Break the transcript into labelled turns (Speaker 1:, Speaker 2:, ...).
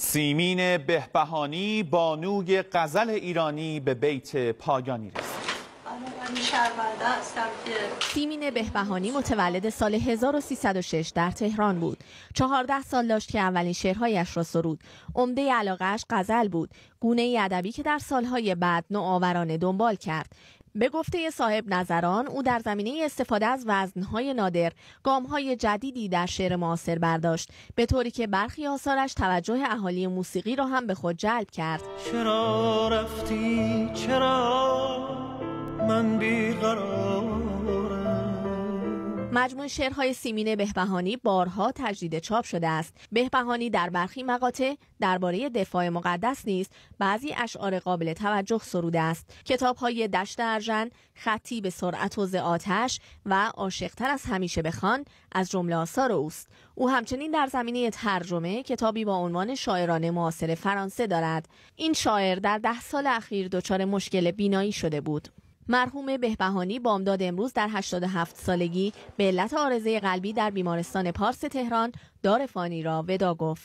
Speaker 1: سیمین بهبهانی بانوی غزل ایرانی به بیت پایانی رسید
Speaker 2: سیمین بهبهانی متولد سال 1306 در تهران بود. 14 سال داشت که اولین شعرهایش را سرود. عمده علاقهش غزل بود. گونه ادبی که در سالهای بعد نوآورانه دنبال کرد. به گفته صاحب نظران او در زمینه استفاده از وزنهای نادر گامهای جدیدی در شعر معاصر برداشت به طوری که برخی آثارش توجه اهالی موسیقی را هم به خود جلب کرد چرا رفتی
Speaker 1: چرا من بیقرار مجموع
Speaker 2: شعرهای سیمین بهبهانی بارها تجدید چاپ شده است بهبهانی در برخی مقاطع درباره دفاع مقدس نیست بعضی اشعار قابل توجه سروده است کتابهای دشت ارژن خطی به سرعت و آتش و عاشقتر از همیشه بخوان از جمله آثار اوست او همچنین در زمینه ترجمه کتابی با عنوان شاعران معاصر فرانسه دارد این شاعر در ده سال اخیر دچار مشکل بینایی شده بود مرحوم بهبهانی بامداد امروز در 87 سالگی به علت آرزه قلبی در بیمارستان پارس تهران دار فانی را ودا گفت.